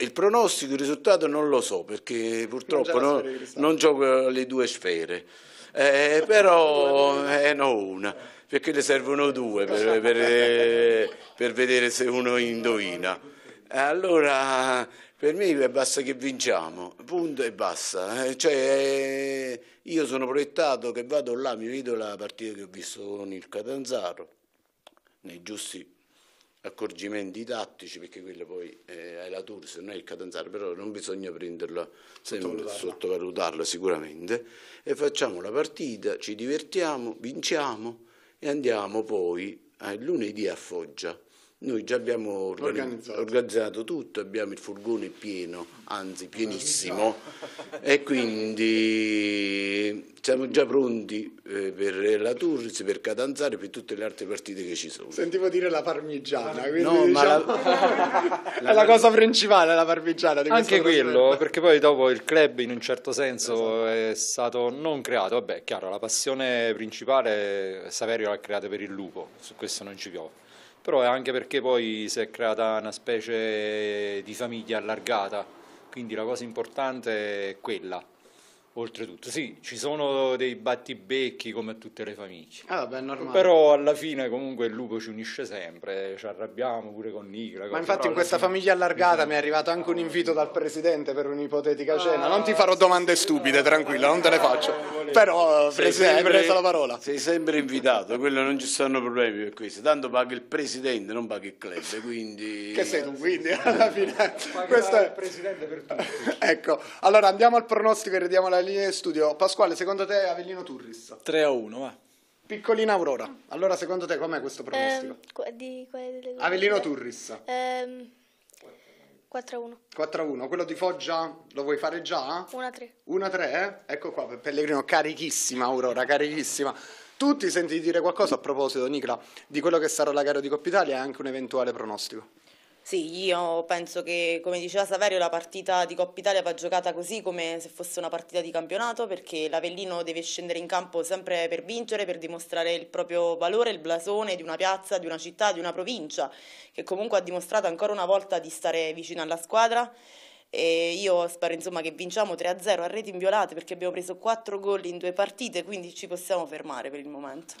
Il pronostico, il risultato non lo so perché purtroppo non, non, gioco le due sfere, eh, però eh, no una, perché ne servono due per, per, per vedere se uno indovina. Allora per me basta che vinciamo, punto e basta. Eh, cioè, eh, io sono proiettato che vado là, mi vedo la partita che ho visto con il Catanzaro, nei giusti accorgimenti tattici, perché quello poi è eh, la Tours, non è il Catanzaro, però non bisogna prenderlo, sottovalutarlo. sottovalutarlo sicuramente, e facciamo la partita, ci divertiamo, vinciamo e andiamo poi a lunedì a Foggia. Noi già abbiamo organizzato. organizzato. tutto, abbiamo il furgone pieno, anzi pienissimo, e quindi siamo già pronti eh, per la Turris, per Catanzaro e per tutte le altre partite che ci sono. Sentivo dire la parmigiana, quindi no, diciamo... la... è la, cosa principale la parmigiana. Anche quello, perché poi dopo il club in un certo senso esatto. è stato non creato, vabbè chiaro, la passione principale Saverio l'ha creata per il lupo, su questo non ci piove. Però è anche perché poi si è creata una specie di famiglia allargata, quindi la cosa importante è quella Oltretutto, sì, ci sono dei battibecchi come a tutte le famiglie. Ah, vabbè, Però alla fine comunque il lupo ci unisce sempre, ci arrabbiamo pure con Nicola. Ma infatti in questa fine... famiglia allargata mi è arrivato anche un invito dal presidente per un'ipotetica cena. Non ti farò domande stupide, tranquilla, non te le faccio. Però presidente, hai preso la parola. Sei sempre invitato, quello non ci sono problemi per questo. Tanto paga il presidente, non paga il club, quindi... Che sei tu, quindi alla fine... questo è il presidente per tutti. ecco, allora andiamo al pronostico e ridiamo la Italia Studio. Pasquale, secondo te Avellino Turris? 3 a 1, va. Piccolina Aurora, allora secondo te com'è questo pronostico? Ehm, di delle due? Avellino Turris. Ehm, 4 a 1. 4 a 1. Quello di Foggia lo vuoi fare già? 1 a 3. 1 a 3? Eh? Ecco qua, per Pellegrino, carichissima Aurora, carichissima. Tu ti senti dire qualcosa a proposito, Nicola, di quello che sarà la gara di Coppa Italia e anche un eventuale pronostico? Sì, io penso che, come diceva Saverio, la partita di Coppa Italia va giocata così come se fosse una partita di campionato, perché l'Avellino deve scendere in campo sempre per vincere, per dimostrare il proprio valore, il blasone di una piazza, di una città, di una provincia, che comunque ha dimostrato ancora una volta di stare vicino alla squadra. E io spero insomma, che vinciamo 3-0 a reti inviolate perché abbiamo preso 4 gol in due partite, quindi ci possiamo fermare per il momento.